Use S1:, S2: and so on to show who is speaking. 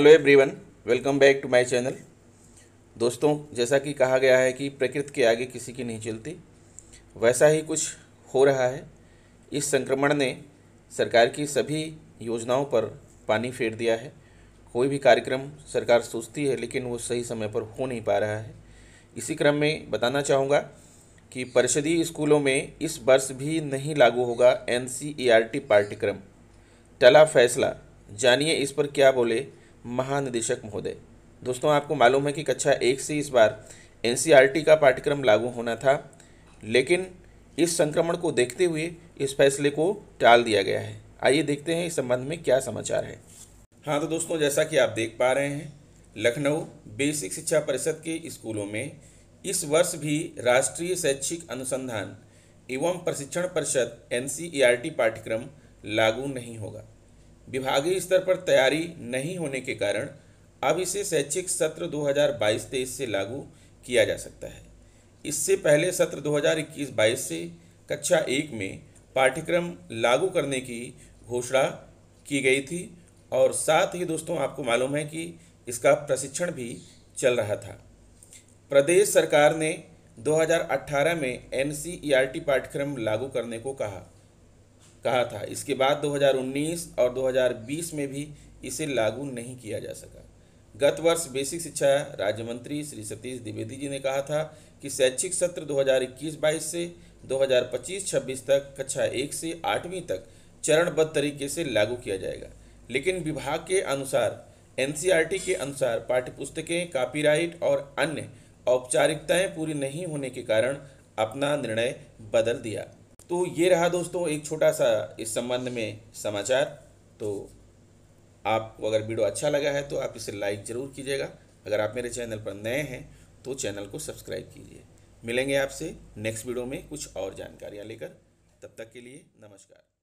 S1: hello everyone welcome back to my channel दोस्तों जैसा कि कहा गया है कि प्रकृति के आगे किसी की नहीं चलती वैसा ही कुछ हो रहा है इस संक्रमण ने सरकार की सभी योजनाओं पर पानी फेर दिया है कोई भी कार्यक्रम सरकार सोचती है लेकिन वो सही समय पर हो नहीं पा रहा है इसी क्रम में बताना चाहूँगा कि परिषदीय स्कूलों में इस वर्ष भी नहीं लागू होगा एन e पाठ्यक्रम टला फैसला जानिए इस पर क्या बोले महानिदेशक महोदय दोस्तों आपको मालूम है कि कक्षा एक से इस बार एन e का पाठ्यक्रम लागू होना था लेकिन इस संक्रमण को देखते हुए इस फैसले को टाल दिया गया है आइए देखते हैं इस संबंध में क्या समाचार है हाँ तो दोस्तों जैसा कि आप देख पा रहे हैं लखनऊ बेसिक शिक्षा परिषद के स्कूलों में इस वर्ष भी राष्ट्रीय शैक्षिक अनुसंधान एवं प्रशिक्षण परिषद एन e पाठ्यक्रम लागू नहीं होगा विभागीय स्तर पर तैयारी नहीं होने के कारण अब इसे शैक्षिक सत्र 2022-23 से लागू किया जा सकता है इससे पहले सत्र 2021-22 से कक्षा एक में पाठ्यक्रम लागू करने की घोषणा की गई थी और साथ ही दोस्तों आपको मालूम है कि इसका प्रशिक्षण भी चल रहा था प्रदेश सरकार ने 2018 में एन पाठ्यक्रम लागू करने को कहा कहा था इसके बाद 2019 और 2020 में भी इसे लागू नहीं किया जा सका गत वर्ष बेसिक शिक्षा राज्य मंत्री श्री सतीश द्विवेदी जी ने कहा था कि शैक्षिक सत्र 2021-22 से 2025-26 तक कक्षा एक से आठवीं तक चरणबद्ध तरीके से लागू किया जाएगा लेकिन विभाग के अनुसार एन के अनुसार पाठ्यपुस्तकें कापीराइट और अन्य औपचारिकताएं पूरी नहीं होने के कारण अपना निर्णय बदल दिया तो ये रहा दोस्तों एक छोटा सा इस संबंध में समाचार तो आप अगर वीडियो अच्छा लगा है तो आप इसे लाइक ज़रूर कीजिएगा अगर आप मेरे चैनल पर नए हैं तो चैनल को सब्सक्राइब कीजिए मिलेंगे आपसे नेक्स्ट वीडियो में कुछ और जानकारियाँ लेकर तब तक के लिए नमस्कार